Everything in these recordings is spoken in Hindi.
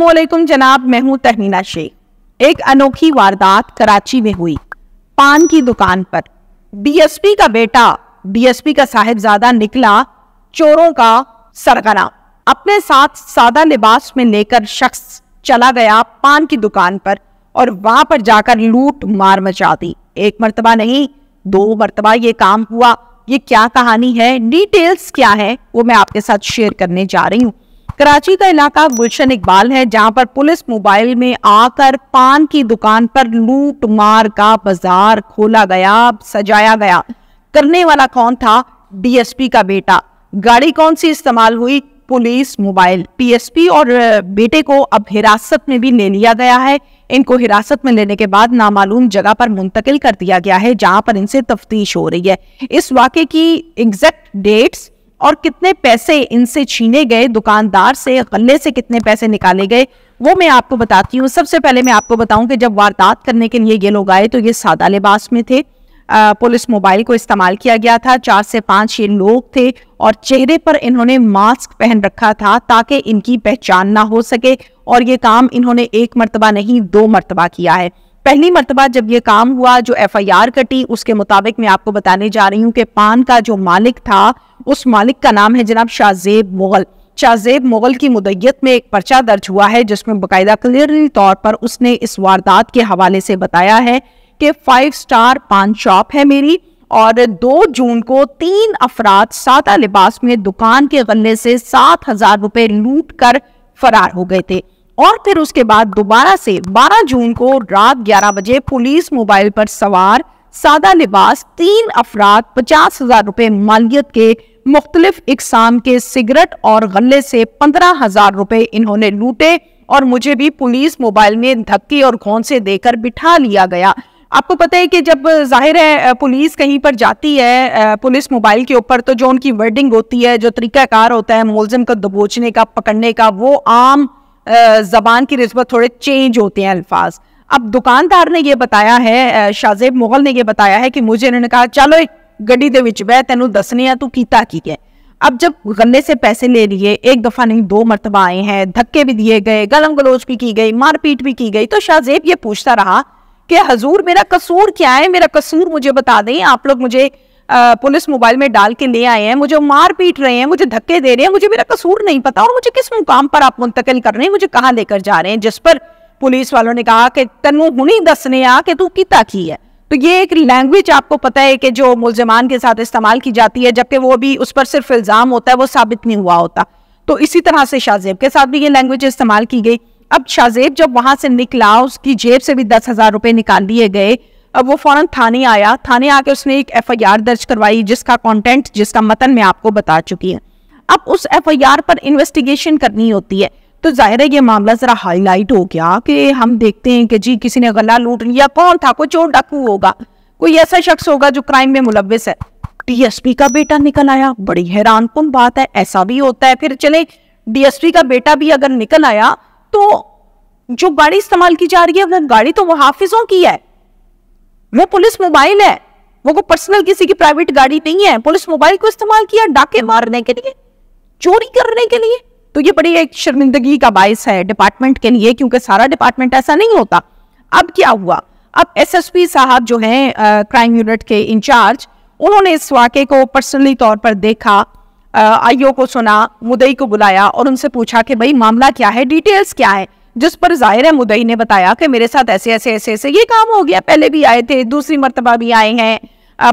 वालेकुम जनाब मैं हूं तहमीना शेख एक अनोखी वारदात कराची में हुई पान की दुकान पर डीएसपी का बेटा डीएसपी का साहिबजादा निकला चोरों का सरगना अपने साथ सादा लिबास में लेकर शख्स चला गया पान की दुकान पर और वहां पर जाकर लूट मार मचा दी एक मरतबा नहीं दो मरतबा ये काम हुआ ये क्या कहानी है डिटेल्स क्या है वो मैं आपके साथ शेयर करने जा रही हूँ कराची का इलाका गुलशन इकबाल है जहां पर पुलिस मोबाइल में आकर पान की दुकान पर लूट मार का बाजार खोला गया सजाया गया करने वाला कौन था डीएसपी का बेटा गाड़ी कौन सी इस्तेमाल हुई पुलिस मोबाइल पीएसपी और बेटे को अब हिरासत में भी ले लिया गया है इनको हिरासत में लेने के बाद नामालूम जगह पर मुंतकिल कर दिया गया है जहां पर इनसे तफ्तीश हो रही है इस वाक्य की एग्जैक्ट डेट्स और कितने पैसे इनसे छीने गए दुकानदार से गले से कितने पैसे निकाले गए वो मैं आपको बताती हूँ सबसे पहले मैं आपको बताऊं कि जब वारदात करने के लिए ये लोग आए तो ये सादा लिबास में थे पुलिस मोबाइल को इस्तेमाल किया गया था चार से पांच ये लोग थे और चेहरे पर इन्होंने मास्क पहन रखा था ताकि इनकी पहचान ना हो सके और ये काम इन्होंने एक मरतबा नहीं दो मरतबा किया है पहली मरतबा जब ये काम हुआ जो एफ आई आर कटी उसके मुताबिक मैं आपको बताने जा रही हूँ कि पान का जो मालिक था उस मालिक का नाम है जनाब शाहजेब मुगल शाहजेब मुगल की मुदैत में एक पर्चा दर्ज हुआ है जिसमें बाकायदा क्लियरली तौर पर उसने इस वारदात के हवाले से बताया है कि फाइव स्टार पान शॉप है मेरी और दो जून को तीन अफराद सादा लिबास में दुकान के गले से सात हजार रुपये लूट कर फरार हो गए थे और फिर उसके बाद दोबारा से 12 जून को रात 11 बजे पुलिस मोबाइल पर सवार सादा लिबास तीन अफराद पचास हजार रुपए मालियत के मुख्तलिफ इकसाम के सिगरेट और गले से पंद्रह हजार रुपए इन्होंने लूटे और मुझे भी पुलिस मोबाइल में धक्के और से देकर बिठा लिया गया आपको पता है कि जब जाहिर है पुलिस कहीं पर जाती है पुलिस मोबाइल के ऊपर तो जो उनकी वर्डिंग होती है जो तरीकाकार होता है मुलजिम को दबोचने का पकड़ने का वो आम ज़बान की नस्बत थोड़े चेंज होते हैं अल्फाज अब दुकानदार ने यह बताया है शाहजेब मुगल ने यह बताया है कि मुझे इन्होंने कहा चलो एक गड्डी के विच बह तेन दसने तू किता की है अब जब गन्ने से पैसे ले लिए एक दफा नहीं दो मरतबा आए हैं धक्के भी दिए गए गलम गलोच भी की गई मारपीट भी की गई तो शाहजेब ये पूछता रहा कि हजूर मेरा कसूर क्या है मेरा कसूर मुझे बता दें आप लोग मुझे पुलिस मोबाइल में डाल के ले आए हैं मुझे मार पीट रहे हैं मुझे धक्के दे रहे हैं मुझे मेरा कसूर नहीं पता और मुझे किस मुकाम पर आप मुंतकिल कर रहे हैं मुझे कहाँ लेकर जा रहे हैं जिस पर पुलिस वालों ने कहा कि तेन हूँ दसने आ कि तू किता की है तो ये एक लैंग्वेज आपको पता है कि जो मुलजमान के साथ इस्तेमाल की जाती है जबकि वो भी उस पर सिर्फ इल्ज़ाम होता है वो साबित नहीं हुआ होता तो इसी तरह से शाहजेब के साथ भी ये लैंग्वेज इस्तेमाल की गई अब शाहजेब जब वहां से निकला उसकी जेब से भी दस हजार रुपये निकाल दिए गए अब वो फौरन थाने आया थाने आके उसने एक एफआईआर दर्ज करवाई जिसका कंटेंट जिसका मतन मैं आपको बता चुकी है अब उस एफआईआर पर इन्वेस्टिगेशन करनी होती है तो जाहिर है ये मामला ज़रा हाईलाइट हो गया कि हम देखते हैं कि जी किसी ने गला लूट लिया कौन था कोई चोर डाकू होगा कोई ऐसा शख्स होगा जो क्राइम में मुलविस है डीएसपी का बेटा निकल आया बड़ी हैरान बात है ऐसा भी होता है फिर चले डीएसपी का बेटा भी अगर निकल आया तो जो गाड़ी इस्तेमाल की जा रही है अगर गाड़ी तो मुहाफिजों की है वो पुलिस मोबाइल है वो को पर्सनल किसी की प्राइवेट गाड़ी नहीं है पुलिस मोबाइल को इस्तेमाल किया डाके मारने के लिए चोरी करने के लिए तो ये बड़ी एक शर्मिंदगी का बायस है डिपार्टमेंट के लिए क्योंकि सारा डिपार्टमेंट ऐसा नहीं होता अब क्या हुआ अब एसएसपी साहब जो हैं क्राइम यूनिट के इंचार्ज उन्होंने इस वाक्य को पर्सनली तौर पर देखा आईओ को सुना मुदई को बुलाया और उनसे पूछा कि भाई मामला क्या है डिटेल्स क्या है जिस पर जाहिर है मुदई ने बताया कि मेरे साथ ऐसे ऐसे ऐसे ऐसे ये काम हो गया पहले भी आए थे दूसरी मरतबा भी आए हैं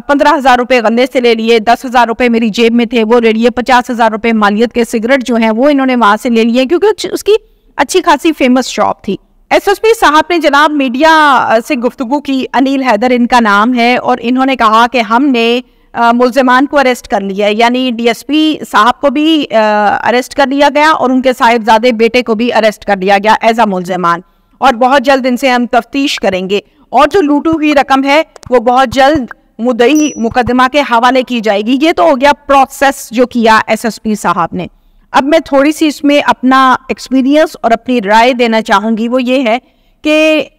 पंद्रह हज़ार रुपये गंदे से ले लिए दस हज़ार रुपये मेरी जेब में थे वो ले लिए पचास हज़ार रुपये मालियत के सिगरेट जो हैं वो इन्होंने वहां से ले लिए क्योंकि उसकी अच्छी खासी फेमस शॉप थी एसएसपी साहब ने जनाब मीडिया से गुफ्तगु की अनिल हैदर इनका नाम है और इन्होंने कहा कि हमने मुलजमान को अरेस्ट कर लिया यानी डीएसपी साहब को भी अरेस्ट कर लिया गया और उनके साहिबजादे बेटे को भी अरेस्ट कर लिया गया एज अ मुलजमान और बहुत जल्द इनसे हम तफ्तीश करेंगे और जो लूटू हुई रकम है वो बहुत जल्द मुदई मुकदमा के हवाले की जाएगी ये तो हो गया प्रोसेस जो किया एसएसपी साहब ने अब मैं थोड़ी सी इसमें अपना एक्सपीरियंस और अपनी राय देना चाहूंगी वो ये है कि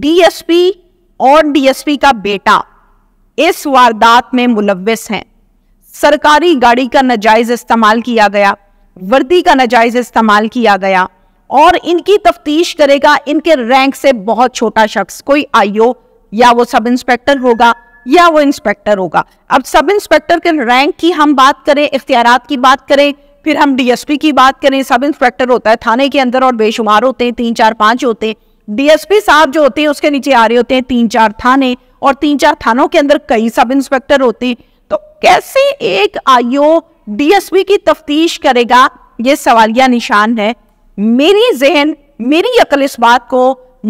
डीएसपी और डीएसपी का बेटा इस वारदात में मुलविस हैं सरकारी गाड़ी का नाजायज इस्तेमाल किया गया वर्दी का नाजायज इस्तेमाल किया गया और इनकी तफ्तीश करेगा इनके रैंक से बहुत छोटा शख्स कोई आईओ या वो सब इंस्पेक्टर होगा या वो इंस्पेक्टर होगा अब सब इंस्पेक्टर के रैंक की हम बात करें इख्तियार की बात करें फिर हम डीएसपी की बात करें सब इंस्पेक्टर होता है थाने के अंदर और बेशुमार होते हैं तीन चार पांच होते हैं डीएसपी साहब जो होते हैं उसके नीचे आ रहे होते हैं तीन चार थाने और तीन चार थानों के अंदर कई सब इंस्पेक्टर होते हैं तो कैसे एक आईओ डीएसपी की तफ्तीश करेगा ये सवालिया निशान है मेरी जहन मेरी अकल इस बात को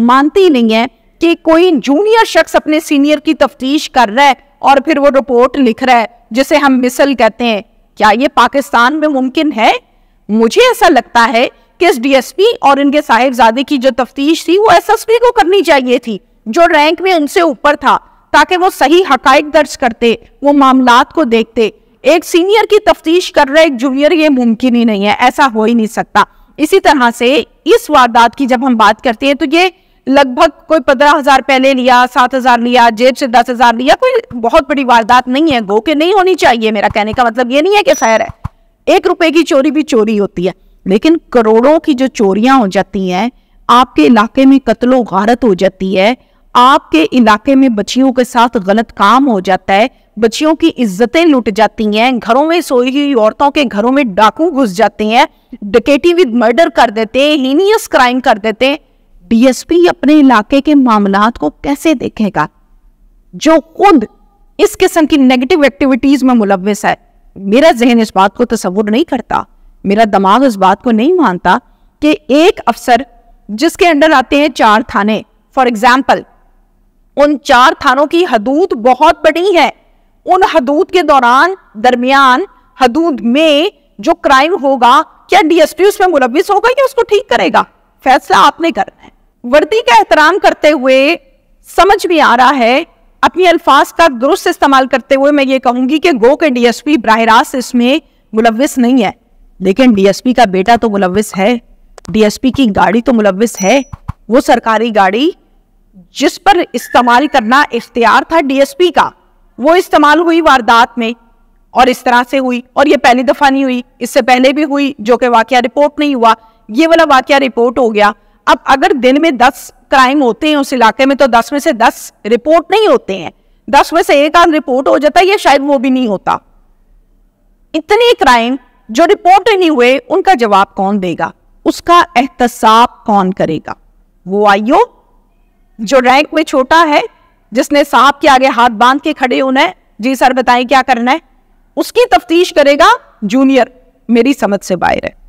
मानती नहीं है कि कोई जूनियर शख्स अपने सीनियर की तफ्तीश कर रहा है और फिर वो रिपोर्ट लिख रहा है जिसे हम मिसल कहते हैं क्या ये पाकिस्तान में मुमकिन है मुझे ऐसा लगता है कि इस डीएसपी और इनके साहिबजादे की जो तफ्तीश थी वो एसएसपी को करनी चाहिए थी जो रैंक में उनसे ऊपर था ताकि वो सही हक दर्ज करते वो मामला को देखते एक सीनियर की तफ्तीश कर रहे एक जूनियर ये मुमकिन ही नहीं है ऐसा हो ही नहीं सकता इसी तरह से इस वारदात की जब हम बात करते हैं तो ये लगभग कोई पंद्रह हजार पहले लिया सात हजार लिया जेब से दस हजार लिया कोई बहुत बड़ी वारदात नहीं है गो के नहीं होनी चाहिए मेरा कहने का मतलब ये नहीं है कि खैर है एक रुपए की चोरी भी चोरी होती है लेकिन करोड़ों की जो चोरियां हो जाती हैं आपके इलाके में कत्लो गारत हो जाती है आपके इलाके में बच्चियों के साथ गलत काम हो जाता है बच्चियों की इज्जतें लुट जाती हैं घरों में सोई हुई औरतों के घरों में डाकू घुस जाते हैं डकेटी विद मर्डर कर देते हैं हीनियस क्राइम कर देते हैं डीएसपी अपने इलाके के मामला को कैसे देखेगा जो खुद इस किस्म की नेगेटिव एक्टिविटीज में मुलविस है मेरा जहन इस बात को तस्वुर नहीं करता मेरा दिमाग इस बात को नहीं मानता कि एक अफसर जिसके अंडर आते हैं चार थाने फॉर एग्जाम्पल उन चार थानों की हदूद बहुत बड़ी है उन हदूद के दौरान दरमियान हदूद में जो क्राइम होगा क्या डीएसपी उसमें मुलविस होगा या उसको ठीक करेगा फैसला आपने करना है वर्दी का एहतराम करते हुए समझ में आ रहा है अपनी अल्फाज का दुरुस्त इस्तेमाल करते हुए मैं ये कहूंगी कि गो के डीएसपी बरह रास्त इसमें मुलविस नहीं है लेकिन डीएसपी का बेटा तो मुलविस है डीएसपी की गाड़ी तो मुलविस है वो सरकारी गाड़ी जिस पर इस्तेमाल करना इख्तियार था डीएसपी का वो इस्तेमाल हुई वारदात में और इस तरह से हुई और ये पहली दफा नहीं हुई इससे पहले भी हुई जो कि वाक्य रिपोर्ट नहीं हुआ ये वाला वाक्य रिपोर्ट हो गया अब अगर दिन में दस क्राइम होते हैं उस इलाके में तो दस में से दस रिपोर्ट नहीं होते हैं दस में से एक आध रिपोर्ट हो जाता है या शायद वो भी नहीं होता इतने क्राइम जो रिपोर्ट नहीं हुए उनका जवाब कौन देगा उसका एहतसाब कौन करेगा वो आइयो जो रैंक में छोटा है जिसने सांप के आगे हाथ बांध के खड़े होना है जी सर बताएं क्या करना है उसकी तफ्तीश करेगा जूनियर मेरी समझ से बाहर है